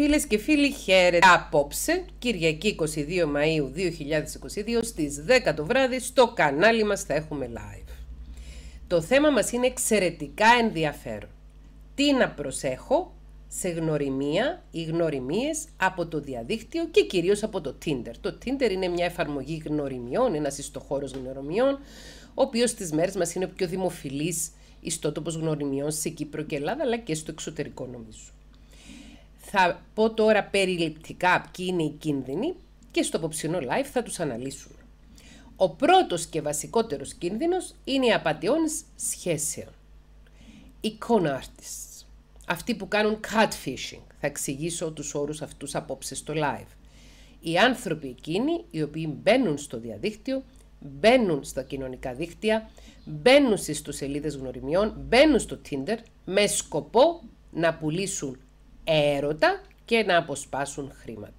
Φίλες και φίλοι, χαίρετε. Απόψε, Κυριακή 22 Μαΐου 2022 στις 10 το βράδυ στο κανάλι μας θα έχουμε live. Το θέμα μας είναι εξαιρετικά ενδιαφέρον. Τι να προσέχω σε γνωριμία ή γνωριμίες από το διαδίκτυο και κυρίως από το Tinder. Το Tinder είναι μια εφαρμογή γνωριμιών, ένας ιστοχώρος γνωριμιών, ο οποίος στις μέρες μας είναι πιο δημοφιλής ιστότοπος γνωριμιών σε Κύπρο και Ελλάδα, αλλά και στο εξωτερικό νομίζω. Θα πω τώρα περιληπτικά ποιοι είναι οι κίνδυνοι και στο απόψινό live θα τους αναλύσουμε. Ο πρώτος και βασικότερος κίνδυνος είναι οι απαταιώνες σχέσεων. con artists. Αυτοί που κάνουν catfishing. Θα εξηγήσω τους όρους αυτούς απόψε στο live. Οι άνθρωποι εκείνοι οι οποίοι μπαίνουν στο διαδίκτυο, μπαίνουν στα κοινωνικά δίκτυα, μπαίνουν στις σελίδες γνωριμιών, μπαίνουν στο Tinder με σκοπό να πουλήσουν έρωτα και να αποσπάσουν χρήματα.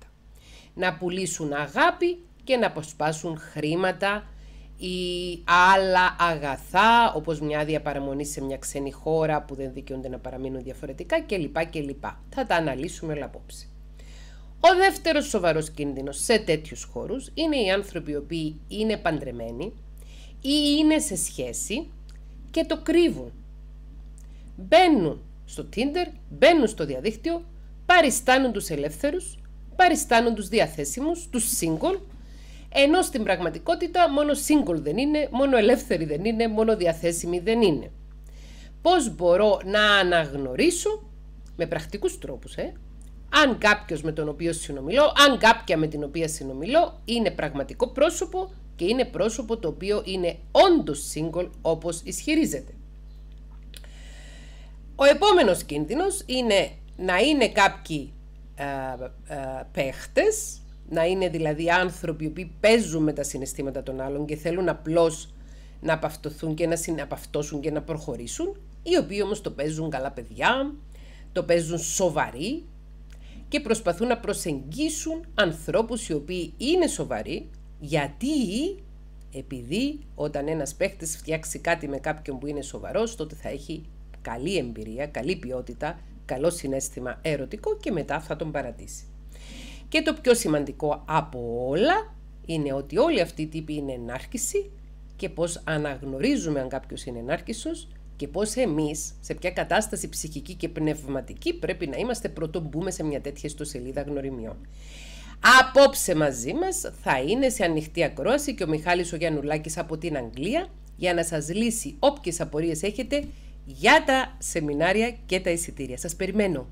Να πουλήσουν αγάπη και να αποσπάσουν χρήματα ή άλλα αγαθά, όπως μια διαπαραμονή σε μια ξένη χώρα που δεν δικαιούνται να παραμείνουν διαφορετικά κλπ. κλπ. Θα τα αναλύσουμε όλα απόψε. Ο δεύτερος σοβαρός κίνδυνος σε τέτοιους χώρους είναι οι άνθρωποι οι οποίοι είναι παντρεμένοι ή είναι σε σχέση και το κρύβουν. Μπαίνουν στο Tinder, μπαίνουν στο διαδίκτυο, παριστάνουν τους ελεύθερους, παριστάνουν τους διαθέσιμους, τους single, ενώ στην πραγματικότητα μόνο single δεν είναι, μόνο ελεύθεροι δεν είναι, μόνο διαθέσιμοι δεν είναι. Πώς μπορώ να αναγνωρίσω, με πρακτικούς τρόπους, ε, αν κάποιος με τον οποίο συνομιλώ, αν κάποια με την οποία συνομιλώ, είναι πραγματικό πρόσωπο και είναι πρόσωπο το οποίο είναι όντως single όπως ισχυρίζεται. Ο επόμενος κίνδυνος είναι να είναι κάποιοι α, ε, ε, παίχτες, να είναι δηλαδή άνθρωποι που παίζουν με τα συναισθήματα των άλλων και θέλουν απλώς να απαυτοθούν και να συναπαυτώσουν και να προχωρήσουν, οι οποίοι όμως το παίζουν καλά παιδιά, το παίζουν σοβαροί και προσπαθούν να προσεγγίσουν ανθρώπους οι οποίοι είναι σοβαροί, γιατί επειδή όταν ένας παίχτης φτιάξει κάτι με κάποιον που είναι σοβαρός, τότε θα έχει καλή εμπειρία, καλή ποιότητα, καλό συνέστημα ερωτικό και μετά θα τον παρατήσει. Και το πιο σημαντικό από όλα είναι ότι όλοι αυτοί οι τύποι είναι ενάρκηση και πώς αναγνωρίζουμε αν κάποιος είναι ενάρκησος και πώς εμείς, σε ποια κατάσταση ψυχική και πνευματική πρέπει να είμαστε πρώτον μπούμε σε μια τέτοια ιστοσελίδα γνωριμιών. Απόψε μαζί μας θα είναι σε ανοιχτή ακρόαση και ο Μιχάλης ο Γιαννουλάκης από την Αγγλία για να σας λύσει όποιες απορίες έχετε για τα σεμινάρια και τα εισιτήρια. Σας περιμένω.